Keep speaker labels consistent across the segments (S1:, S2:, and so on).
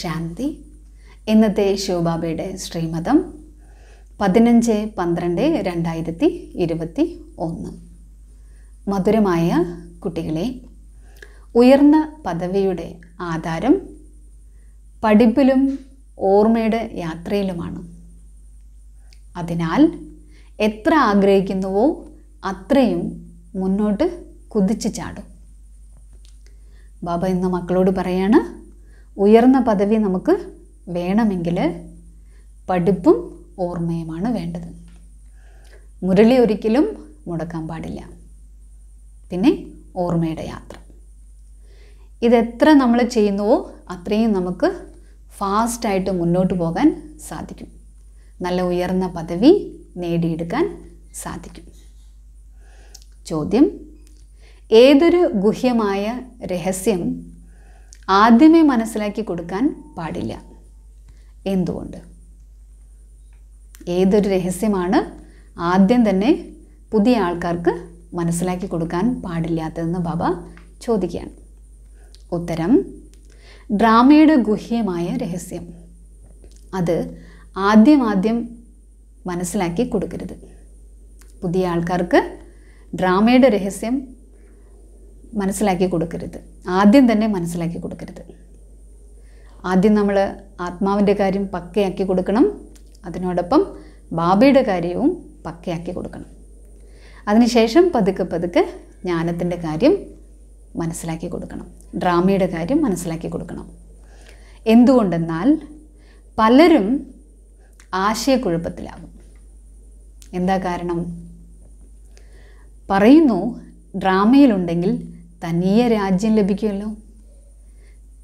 S1: ശാന്തി ഇന്നത്തെ ശിവബാബയുടെ ശ്രീമതം പതിനഞ്ച് പന്ത്രണ്ട് രണ്ടായിരത്തി ഇരുപത്തി ഒന്ന് മധുരമായ കുട്ടികളെ ഉയർന്ന പദവിയുടെ ആധാരം പഠിപ്പിലും ഓർമ്മയുടെ യാത്രയിലുമാണ് അതിനാൽ എത്ര ആഗ്രഹിക്കുന്നുവോ അത്രയും മുന്നോട്ട് കുതിച്ചു ചാടും ബാബ ഇന്ന് മക്കളോട് പറയാണ് ഉയർന്ന പദവി നമുക്ക് വേണമെങ്കിൽ പഠിപ്പും ഓർമ്മയുമാണ് വേണ്ടത് മുരളി ഒരിക്കലും മുടക്കാൻ പാടില്ല പിന്നെ ഓർമ്മയുടെ യാത്ര ഇതെത്ര നമ്മൾ ചെയ്യുന്നുവോ അത്രയും നമുക്ക് ഫാസ്റ്റായിട്ട് മുന്നോട്ട് പോകാൻ സാധിക്കും നല്ല ഉയർന്ന പദവി നേടിയെടുക്കാൻ സാധിക്കും ചോദ്യം ഏതൊരു ഗുഹ്യമായ രഹസ്യം ആദ്യമേ മനസ്സിലാക്കി കൊടുക്കാൻ പാടില്ല എന്തുകൊണ്ട് ഏതൊരു രഹസ്യമാണ് ആദ്യം തന്നെ പുതിയ ആൾക്കാർക്ക് മനസ്സിലാക്കി കൊടുക്കാൻ പാടില്ലാത്തതെന്ന് ബാബ ചോദിക്കുകയാണ് ഉത്തരം ഡ്രാമയുടെ ഗുഹ്യമായ രഹസ്യം അത് ആദ്യം ആദ്യം മനസ്സിലാക്കി കൊടുക്കരുത് പുതിയ ആൾക്കാർക്ക് ഡ്രാമയുടെ രഹസ്യം മനസ്സിലാക്കി കൊടുക്കരുത് ആദ്യം തന്നെ മനസ്സിലാക്കി കൊടുക്കരുത് ആദ്യം നമ്മൾ ആത്മാവിൻ്റെ കാര്യം പക്കയാക്കി കൊടുക്കണം അതിനോടൊപ്പം ബാബയുടെ കാര്യവും പക്കയാക്കി കൊടുക്കണം അതിനുശേഷം പതുക്കെ പതുക്കെ ജ്ഞാനത്തിൻ്റെ കാര്യം മനസ്സിലാക്കി കൊടുക്കണം ഡ്രാമയുടെ കാര്യം മനസ്സിലാക്കി കൊടുക്കണം എന്തുകൊണ്ടെന്നാൽ പലരും ആശയക്കുഴപ്പത്തിലാകും എന്താ കാരണം പറയുന്നു ഡ്രാമയിലുണ്ടെങ്കിൽ തനിയെ രാജ്യം ലഭിക്കുമല്ലോ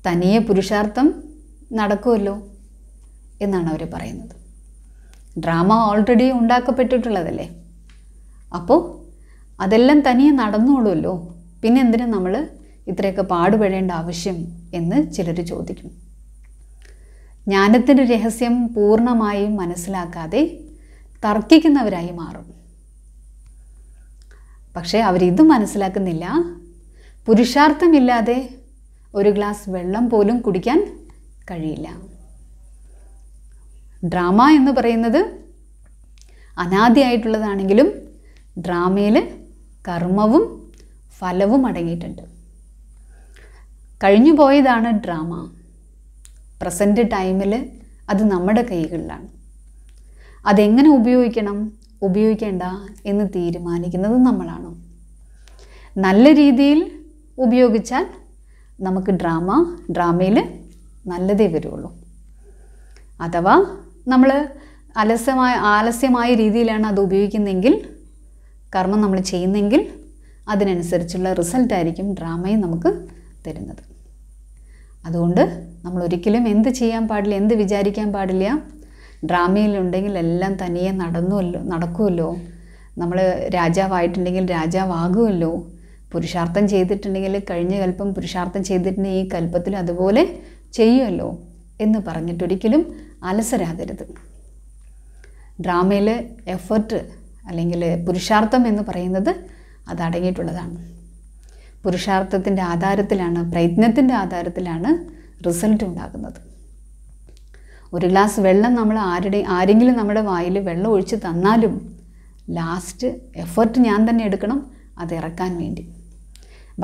S1: തനിയെ പുരുഷാർത്ഥം നടക്കുമല്ലോ എന്നാണ് അവർ പറയുന്നത് ഡ്രാമ ഓൾറെഡി ഉണ്ടാക്കപ്പെട്ടിട്ടുള്ളതല്ലേ അപ്പോൾ അതെല്ലാം തനിയെ നടന്നോളുമല്ലോ പിന്നെ എന്തിനു നമ്മൾ ഇത്രയൊക്കെ പാടുപെടേണ്ട ആവശ്യം എന്ന് ചിലർ ചോദിക്കും ജ്ഞാനത്തിൻ്റെ രഹസ്യം പൂർണ്ണമായും മനസ്സിലാക്കാതെ തർക്കിക്കുന്നവരായി മാറും പക്ഷേ അവരിതും മനസ്സിലാക്കുന്നില്ല പുരുഷാർത്ഥമില്ലാതെ ഒരു ഗ്ലാസ് വെള്ളം പോലും കുടിക്കാൻ കഴിയില്ല ഡ്രാമ എന്ന് പറയുന്നത് അനാദിയായിട്ടുള്ളതാണെങ്കിലും ഡ്രാമയിൽ കർമ്മവും ഫലവും അടങ്ങിയിട്ടുണ്ട് കഴിഞ്ഞു പോയതാണ് ഡ്രാമ പ്രസൻറ്റ് ടൈമിൽ അത് നമ്മുടെ കൈകളിലാണ് അതെങ്ങനെ ഉപയോഗിക്കണം ഉപയോഗിക്കേണ്ട എന്ന് തീരുമാനിക്കുന്നത് നമ്മളാണ് നല്ല രീതിയിൽ ഉപയോഗിച്ചാൽ നമുക്ക് ഡ്രാമ ഡ്രാമയിൽ നല്ലതേ വരുള്ളൂ അഥവാ നമ്മൾ അലസ്യമായ ആലസ്യമായ രീതിയിലാണ് അത് ഉപയോഗിക്കുന്നതെങ്കിൽ കർമ്മം നമ്മൾ ചെയ്യുന്നെങ്കിൽ അതിനനുസരിച്ചുള്ള റിസൾട്ട് ആയിരിക്കും ഡ്രാമയും നമുക്ക് തരുന്നത് അതുകൊണ്ട് നമ്മൾ ഒരിക്കലും എന്ത് ചെയ്യാൻ പാടില്ല എന്ത് വിചാരിക്കാൻ പാടില്ല ഡ്രാമയിലുണ്ടെങ്കിൽ എല്ലാം തനിയെ നടന്നുവല്ലോ നടക്കുമല്ലോ നമ്മൾ രാജാവായിട്ടുണ്ടെങ്കിൽ രാജാവാകുമല്ലോ പുരുഷാർത്ഥം ചെയ്തിട്ടുണ്ടെങ്കിൽ കഴിഞ്ഞ കൽപ്പം പുരുഷാർത്ഥം ചെയ്തിട്ടുണ്ടെങ്കിൽ ഈ കൽപ്പത്തിൽ അതുപോലെ ചെയ്യുമല്ലോ എന്ന് പറഞ്ഞിട്ടൊരിക്കലും അലസരാകരുത് ഡ്രാമയിൽ എഫേർട്ട് അല്ലെങ്കിൽ പുരുഷാർത്ഥം എന്ന് പറയുന്നത് അത് അടങ്ങിയിട്ടുള്ളതാണ് പുരുഷാർത്ഥത്തിൻ്റെ ആധാരത്തിലാണ് പ്രയത്നത്തിൻ്റെ ആധാരത്തിലാണ് റിസൾട്ട് ഉണ്ടാകുന്നത് ഒരു ഗ്ലാസ് വെള്ളം നമ്മൾ ആരുടെ ആരെങ്കിലും നമ്മുടെ വായിൽ വെള്ളം ഒഴിച്ച് തന്നാലും ലാസ്റ്റ് എഫേർട്ട് ഞാൻ തന്നെ എടുക്കണം അത് ഇറക്കാൻ വേണ്ടി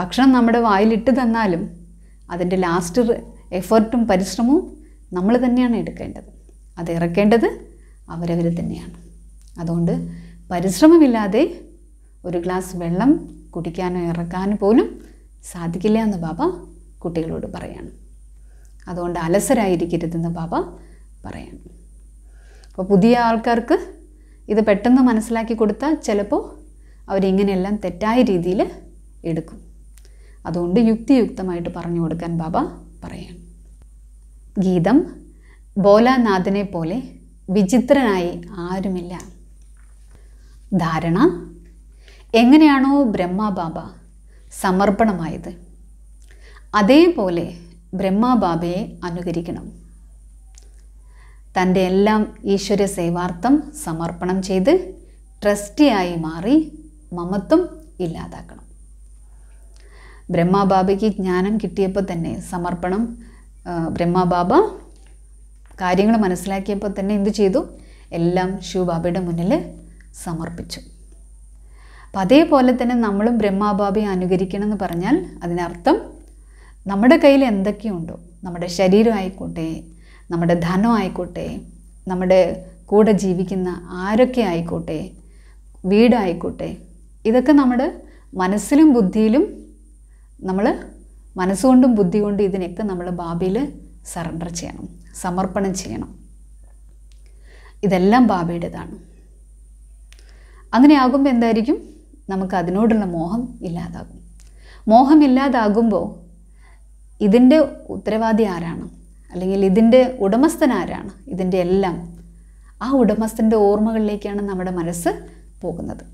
S1: ഭക്ഷണം നമ്മുടെ വായിലിട്ട് തന്നാലും അതിൻ്റെ ലാസ്റ്റ് എഫേർട്ടും പരിശ്രമവും നമ്മൾ തന്നെയാണ് എടുക്കേണ്ടത് അത് ഇറക്കേണ്ടത് അവരവർ തന്നെയാണ് അതുകൊണ്ട് പരിശ്രമമില്ലാതെ ഒരു ഗ്ലാസ് വെള്ളം കുടിക്കാനോ ഇറക്കാനോ പോലും സാധിക്കില്ല എന്ന് ബാബ കുട്ടികളോട് പറയാണ് അതുകൊണ്ട് അലസരായിരിക്കരുതെന്ന് ബാബ പറയാണ് അപ്പോൾ പുതിയ ആൾക്കാർക്ക് ഇത് പെട്ടെന്ന് മനസ്സിലാക്കി കൊടുത്താൽ ചിലപ്പോൾ അവരിങ്ങനെയെല്ലാം തെറ്റായ രീതിയിൽ എടുക്കും അതുകൊണ്ട് യുക്തിയുക്തമായിട്ട് പറഞ്ഞു കൊടുക്കാൻ ബാബ പറയാൻ ഗീതം ബോലാനാഥനെ പോലെ വിചിത്രനായി ആരുമില്ല ധാരണ എങ്ങനെയാണോ ബ്രഹ്മബാബ സമർപ്പണമായത് അതേപോലെ ബ്രഹ്മബാബയെ അനുകരിക്കണം തൻ്റെ എല്ലാം ഈശ്വര സേവാർത്ഥം സമർപ്പണം ചെയ്ത് ട്രസ്റ്റിയായി മാറി മമത്വം ഇല്ലാതാക്കണം ബ്രഹ്മബാബയ്ക്ക് ജ്ഞാനം കിട്ടിയപ്പോൾ തന്നെ സമർപ്പണം ബ്രഹ്മബാബ കാര്യങ്ങൾ മനസ്സിലാക്കിയപ്പോൾ തന്നെ എന്തു ചെയ്തു എല്ലാം ശിവബാബയുടെ മുന്നിൽ സമർപ്പിച്ചു അപ്പം അതേപോലെ തന്നെ നമ്മളും ബ്രഹ്മബാബയെ അനുകരിക്കണം എന്ന് പറഞ്ഞാൽ അതിനർത്ഥം നമ്മുടെ കയ്യിൽ എന്തൊക്കെയുണ്ടോ നമ്മുടെ ശരീരം ആയിക്കോട്ടെ നമ്മുടെ ധനം ആയിക്കോട്ടെ നമ്മുടെ കൂടെ ജീവിക്കുന്ന ആരൊക്കെ ആയിക്കോട്ടെ വീടായിക്കോട്ടെ ഇതൊക്കെ നമ്മുടെ മനസ്സിലും ബുദ്ധിയിലും നമ്മൾ മനസ്സുകൊണ്ടും ബുദ്ധി കൊണ്ടും ഇതിനെയൊക്കെ നമ്മൾ ബാബയിൽ സറണ്ടർ ചെയ്യണം സമർപ്പണം ചെയ്യണം ഇതെല്ലാം ബാബയുടേതാണ് അങ്ങനെ ആകുമ്പോൾ എന്തായിരിക്കും നമുക്ക് അതിനോടുള്ള മോഹം ഇല്ലാതാകും മോഹം ഇല്ലാതാകുമ്പോൾ ഇതിൻ്റെ ഉത്തരവാദി ആരാണ് അല്ലെങ്കിൽ ഇതിൻ്റെ ഉടമസ്ഥൻ ആരാണ് ഇതിൻ്റെ എല്ലാം ആ ഉടമസ്ഥൻ്റെ ഓർമ്മകളിലേക്കാണ് നമ്മുടെ മനസ്സ് പോകുന്നത്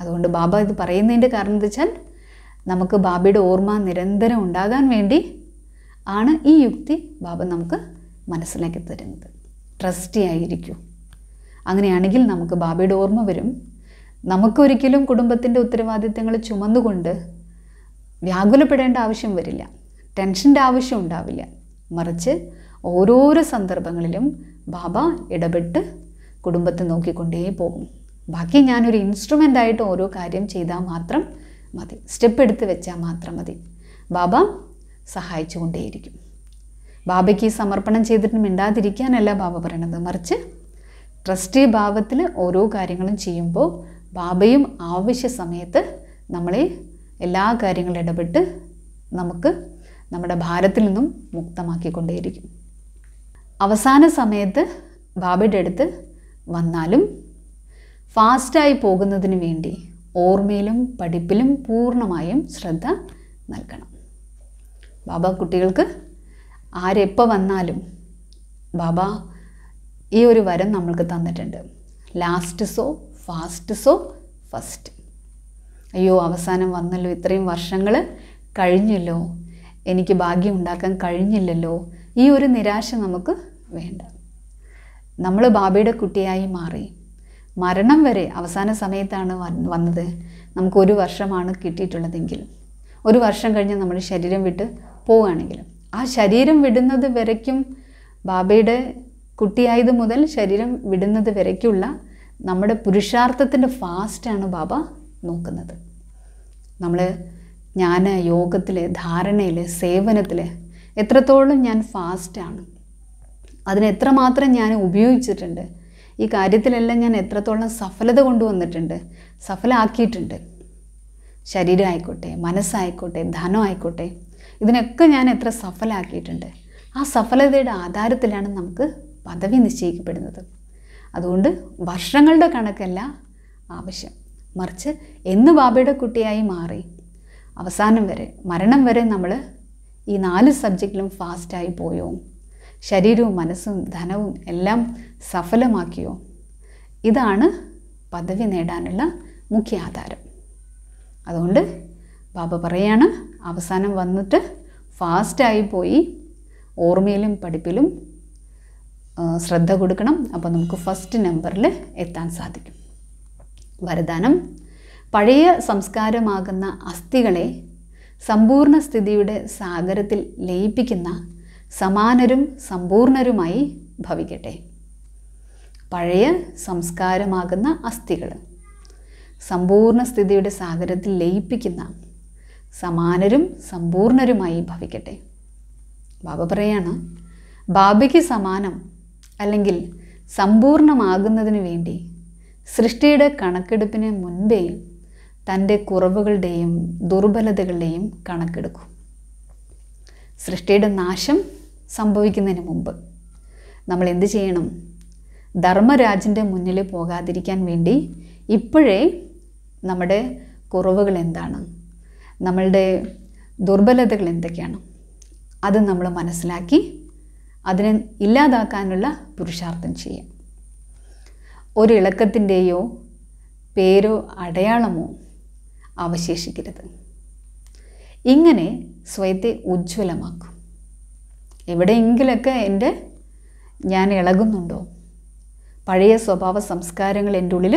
S1: അതുകൊണ്ട് ബാബ ഇത് പറയുന്നതിൻ്റെ കാരണം എന്താ വെച്ചാൽ നമുക്ക് ബാബയുടെ ഓർമ്മ നിരന്തരം ഉണ്ടാകാൻ വേണ്ടി ആണ് ഈ യുക്തി ബാബ നമുക്ക് മനസ്സിലാക്കി തരുന്നത് ട്രസ്റ്റി ആയിരിക്കൂ അങ്ങനെയാണെങ്കിൽ നമുക്ക് ബാബയുടെ ഓർമ്മ വരും നമുക്കൊരിക്കലും കുടുംബത്തിൻ്റെ ഉത്തരവാദിത്തങ്ങൾ ചുമന്നുകൊണ്ട് വ്യാകുലപ്പെടേണ്ട ആവശ്യം വരില്ല ടെൻഷൻ്റെ ആവശ്യം ഉണ്ടാവില്ല മറിച്ച് ഓരോരോ സന്ദർഭങ്ങളിലും ബാബ ഇടപെട്ട് കുടുംബത്തെ നോക്കിക്കൊണ്ടേ പോകും ബാക്കി ഞാനൊരു ഇൻസ്ട്രുമെൻ്റായിട്ട് ഓരോ കാര്യം ചെയ്താൽ മാത്രം മതി സ്റ്റെപ്പ് എടുത്ത് വെച്ചാൽ മാത്രം മതി ബാബ സഹായിച്ചു കൊണ്ടേയിരിക്കും ബാബയ്ക്ക് ഈ സമർപ്പണം ചെയ്തിട്ട് മിണ്ടാതിരിക്കാനല്ല ബാബ പറയണത് മറിച്ച് ട്രസ്റ്റി ഭാവത്തിൽ ഓരോ കാര്യങ്ങളും ചെയ്യുമ്പോൾ ബാബയും ആവശ്യ സമയത്ത് നമ്മളെ എല്ലാ കാര്യങ്ങളും ഇടപെട്ട് നമുക്ക് നമ്മുടെ ഭാരത്തിൽ നിന്നും മുക്തമാക്കിക്കൊണ്ടേയിരിക്കും അവസാന സമയത്ത് ബാബയുടെ അടുത്ത് വന്നാലും ഫാസ്റ്റായി പോകുന്നതിന് വേണ്ടി ഓർമ്മയിലും പഠിപ്പിലും പൂർണ്ണമായും ശ്രദ്ധ നൽകണം ബാബ കുട്ടികൾക്ക് ആരെപ്പോൾ വന്നാലും ബാബ ഈ ഒരു വരം നമ്മൾക്ക് തന്നിട്ടുണ്ട് last so fast so first അയ്യോ അവസാനം വന്നല്ലോ ഇത്രയും വർഷങ്ങൾ കഴിഞ്ഞല്ലോ എനിക്ക് ഭാഗ്യം ഉണ്ടാക്കാൻ കഴിഞ്ഞില്ലല്ലോ ഈ ഒരു നിരാശ നമുക്ക് വേണ്ട നമ്മൾ ബാബയുടെ കുട്ടിയായി മാറി മരണം വരെ അവസാന സമയത്താണ് വന്നത് നമുക്ക് ഒരു വർഷമാണ് കിട്ടിയിട്ടുള്ളതെങ്കിൽ ഒരു വർഷം കഴിഞ്ഞ് നമ്മുടെ ശരീരം വിട്ട് പോവുകയാണെങ്കിൽ ആ ശരീരം വിടുന്നത് വരയ്ക്കും ബാബയുടെ കുട്ടിയായത് മുതൽ ശരീരം വിടുന്നത് വരയ്ക്കുള്ള നമ്മുടെ പുരുഷാർത്ഥത്തിൻ്റെ ഫാസ്റ്റാണ് ബാബ നോക്കുന്നത് നമ്മൾ ഞാൻ യോഗത്തിൽ ധാരണയിൽ സേവനത്തിൽ എത്രത്തോളം ഞാൻ ഫാസ്റ്റാണ് അതിനെത്രമാത്രം ഞാൻ ഉപയോഗിച്ചിട്ടുണ്ട് ഈ കാര്യത്തിലെല്ലാം ഞാൻ എത്രത്തോളം സഫലത കൊണ്ടുവന്നിട്ടുണ്ട് സഫലമാക്കിയിട്ടുണ്ട് ശരീരമായിക്കോട്ടെ മനസ്സായിക്കോട്ടെ ധനമായിക്കോട്ടെ ഇതിനൊക്കെ ഞാൻ എത്ര സഫലമാക്കിയിട്ടുണ്ട് ആ സഫലതയുടെ ആധാരത്തിലാണ് നമുക്ക് പദവി നിശ്ചയിക്കപ്പെടുന്നത് അതുകൊണ്ട് വർഷങ്ങളുടെ കണക്കല്ല ആവശ്യം മറിച്ച് എന്ന് ബാബയുടെ കുട്ടിയായി മാറി അവസാനം വരെ മരണം വരെ നമ്മൾ ഈ നാല് സബ്ജക്റ്റിലും ഫാസ്റ്റായി പോയോ ശരീരവും മനസ്സും ധനവും എല്ലാം സഫലമാക്കിയോ ഇതാണ് പദവി നേടാനുള്ള മുഖ്യ ആധാരം അതുകൊണ്ട് ബാബ പറയാണ് അവസാനം വന്നിട്ട് ഫാസ്റ്റായി പോയി ഓർമ്മയിലും പഠിപ്പിലും ശ്രദ്ധ കൊടുക്കണം അപ്പോൾ നമുക്ക് ഫസ്റ്റ് നമ്പറിൽ എത്താൻ സാധിക്കും വരദാനം പഴയ സംസ്കാരമാകുന്ന അസ്ഥികളെ സമ്പൂർണ്ണ സ്ഥിതിയുടെ സാഗരത്തിൽ ലയിപ്പിക്കുന്ന സമാനരും സമ്പൂർണരുമായി ഭവിക്കട്ടെ പഴയ സംസ്കാരമാകുന്ന അസ്ഥികൾ സമ്പൂർണ്ണ സ്ഥിതിയുടെ സാഗരത്തിൽ ലയിപ്പിക്കുന്ന സമാനരും സമ്പൂർണരുമായി ഭവിക്കട്ടെ ബാബ പറയാണ് ബാബയ്ക്ക് സമാനം അല്ലെങ്കിൽ സമ്പൂർണമാകുന്നതിന് വേണ്ടി സൃഷ്ടിയുടെ കണക്കെടുപ്പിന് മുൻപേ തൻ്റെ കുറവുകളുടെയും ദുർബലതകളുടെയും കണക്കെടുക്കും സൃഷ്ടിയുടെ നാശം സംഭവിക്കുന്നതിന് മുമ്പ് നമ്മൾ എന്ത് ചെയ്യണം ധർമ്മരാജിൻ്റെ മുന്നിൽ പോകാതിരിക്കാൻ വേണ്ടി ഇപ്പോഴേ നമ്മുടെ കുറവുകൾ എന്താണ് നമ്മളുടെ ദുർബലതകൾ എന്തൊക്കെയാണ് അത് നമ്മൾ മനസ്സിലാക്കി അതിനെ ഇല്ലാതാക്കാനുള്ള പുരുഷാർത്ഥം ചെയ്യാം ഒരു ഇളക്കത്തിൻ്റെയോ പേരോ അടയാളമോ അവശേഷിക്കരുത് ഇങ്ങനെ സ്വയത്തെ ഉജ്ജ്വലമാക്കും എവിടെയെങ്കിലൊക്കെ എൻ്റെ ഞാൻ ഇളകുന്നുണ്ടോ പഴയ സ്വഭാവ സംസ്കാരങ്ങൾ എൻ്റെ ഉള്ളിൽ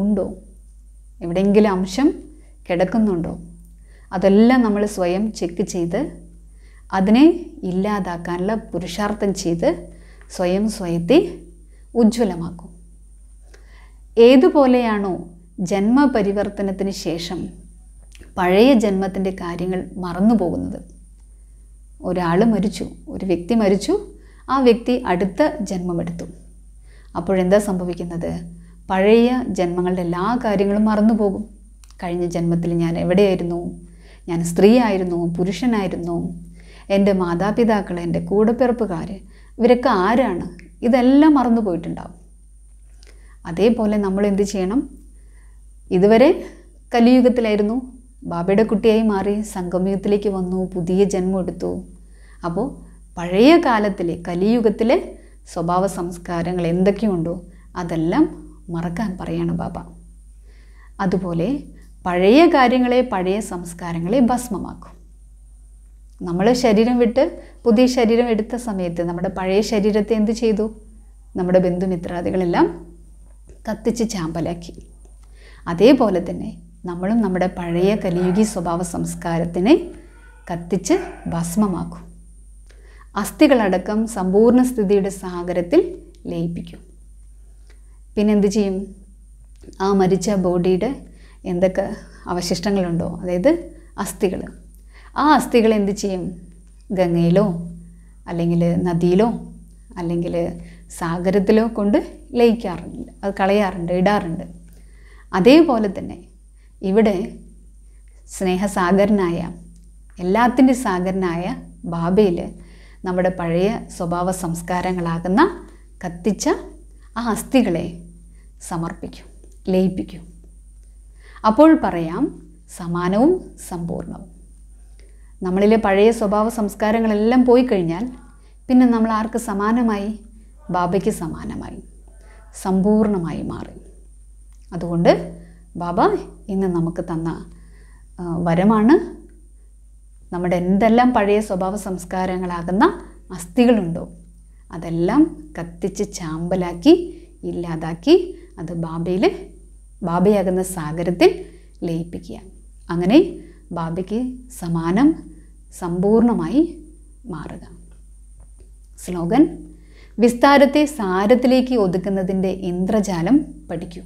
S1: ഉണ്ടോ എവിടെയെങ്കിലും അംശം കിടക്കുന്നുണ്ടോ അതെല്ലാം നമ്മൾ സ്വയം ചെക്ക് ചെയ്ത് അതിനെ ഇല്ലാതാക്കാനുള്ള പുരുഷാർത്ഥം ചെയ്ത് സ്വയം സ്വയത്തെ ഉജ്ജ്വലമാക്കും ഏതുപോലെയാണോ ജന്മപരിവർത്തനത്തിന് ശേഷം പഴയ ജന്മത്തിൻ്റെ കാര്യങ്ങൾ മറന്നു പോകുന്നത് ഒരാൾ മരിച്ചു ഒരു വ്യക്തി മരിച്ചു ആ വ്യക്തി അടുത്ത ജന്മമെടുത്തു അപ്പോഴെന്താ സംഭവിക്കുന്നത് പഴയ ജന്മങ്ങളുടെ എല്ലാ കാര്യങ്ങളും മറന്നുപോകും കഴിഞ്ഞ ജന്മത്തിൽ ഞാൻ എവിടെയായിരുന്നു ഞാൻ സ്ത്രീയായിരുന്നു പുരുഷനായിരുന്നു എൻ്റെ മാതാപിതാക്കൾ എൻ്റെ കൂടപ്പിറപ്പുകാർ ഇവരൊക്കെ ആരാണ് ഇതെല്ലാം മറന്നു പോയിട്ടുണ്ടാവും അതേപോലെ നമ്മൾ എന്ത് ചെയ്യണം ഇതുവരെ കലിയുഗത്തിലായിരുന്നു ബാബയുടെ കുട്ടിയായി മാറി സംഗമയുഗത്തിലേക്ക് വന്നു പുതിയ ജന്മം എടുത്തു അപ്പോൾ പഴയ കാലത്തിലെ കലിയുഗത്തിലെ സ്വഭാവ സംസ്കാരങ്ങൾ എന്തൊക്കെയുണ്ടോ അതെല്ലാം മറക്കാൻ പറയാണ് ബാബ അതുപോലെ പഴയ കാര്യങ്ങളെ പഴയ സംസ്കാരങ്ങളെ ഭസ്മമാക്കും നമ്മൾ ശരീരം വിട്ട് പുതിയ ശരീരം എടുത്ത സമയത്ത് നമ്മുടെ പഴയ ശരീരത്തെ എന്ത് ചെയ്തു നമ്മുടെ ബന്ധുമിത്രാദികളെല്ലാം കത്തിച്ച് ചാമ്പലാക്കി അതേപോലെ തന്നെ നമ്മളും നമ്മുടെ പഴയ കലിയുഗി സ്വഭാവ സംസ്കാരത്തിനെ കത്തിച്ച് ഭസ്മമാക്കും അസ്ഥികളടക്കം സമ്പൂർണ്ണ സ്ഥിതിയുടെ സാഗരത്തിൽ ലയിപ്പിക്കും പിന്നെന്ത് ചെയ്യും ആ മരിച്ച ബോഡിയുടെ എന്തൊക്കെ അവശിഷ്ടങ്ങളുണ്ടോ അതായത് അസ്ഥികൾ ആ അസ്ഥികൾ എന്ത് ചെയ്യും ഗംഗയിലോ അല്ലെങ്കിൽ നദിയിലോ അല്ലെങ്കിൽ സാഗരത്തിലോ കൊണ്ട് ലയിക്കാറുണ്ട് അത് കളയാറുണ്ട് ഇടാറുണ്ട് അതേപോലെ തന്നെ ഇവിടെ സ്നേഹസാഗരനായ എല്ലാത്തിൻ്റെ സാഗരനായ ബാബയിൽ നമ്മുടെ പഴയ സ്വഭാവ സംസ്കാരങ്ങളാകുന്ന കത്തിച്ച ആ അസ്ഥികളെ സമർപ്പിക്കും ലയിപ്പിക്കും അപ്പോൾ പറയാം സമാനവും സമ്പൂർണവും നമ്മളിലെ പഴയ സ്വഭാവ സംസ്കാരങ്ങളെല്ലാം പോയി കഴിഞ്ഞാൽ പിന്നെ നമ്മൾ ആർക്ക് സമാനമായി ബാബയ്ക്ക് സമാനമായി സമ്പൂർണമായി മാറി അതുകൊണ്ട് ബാബ ഇന്ന് നമുക്ക് തന്ന വരമാണ് നമ്മുടെ എന്തെല്ലാം പഴയ സ്വഭാവ സംസ്കാരങ്ങളാകുന്ന അസ്ഥികളുണ്ടോ അതെല്ലാം കത്തിച്ച് ചാമ്പലാക്കി ഇല്ലാതാക്കി അത് ബാബയിൽ ബാബയാകുന്ന സാഗരത്തിൽ ലയിപ്പിക്കുക അങ്ങനെ ബാബയ്ക്ക് സമാനം സമ്പൂർണമായി മാറുക സ്ലോഗൻ വിസ്താരത്തെ സാരത്തിലേക്ക് ഒതുക്കുന്നതിൻ്റെ ഇന്ദ്രജാലം പഠിക്കൂ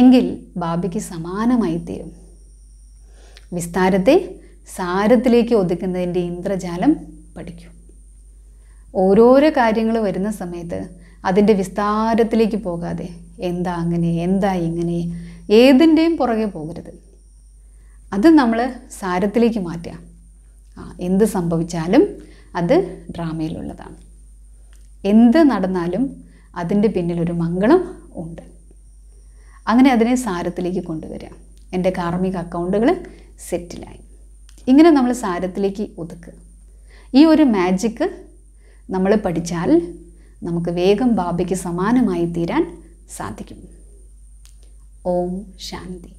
S1: എങ്കിൽ ബാബയ്ക്ക് സമാനമായി തീരും വിസ്താരത്തെ സാരത്തിലേക്ക് ഒതുക്കുന്നതിൻ്റെ ഇന്ദ്രജാലം പഠിക്കും ഓരോരോ കാര്യങ്ങൾ വരുന്ന സമയത്ത് അതിൻ്റെ വിസ്താരത്തിലേക്ക് പോകാതെ എന്താ അങ്ങനെ എന്താ ഇങ്ങനെ ഏതിൻ്റെയും പുറകെ പോകരുത് അത് നമ്മൾ സാരത്തിലേക്ക് മാറ്റുക ആ എന്ത് സംഭവിച്ചാലും അത് ഡ്രാമയിലുള്ളതാണ് എന്ത് നടന്നാലും അതിൻ്റെ പിന്നിലൊരു മംഗളം ഉണ്ട് അങ്ങനെ അതിനെ സാരത്തിലേക്ക് കൊണ്ടുവരിക എൻ്റെ കാർമ്മിക അക്കൗണ്ടുകൾ സെറ്റിലായി ഇങ്ങനെ നമ്മൾ സാരത്തിലേക്ക് ഒതുക്കുക ഈ ഒരു മാജിക്ക് നമ്മൾ പഠിച്ചാൽ നമുക്ക് വേഗം ബാബയ്ക്ക് സമാനമായി തീരാൻ സാധിക്കും ഓം ശാന്തി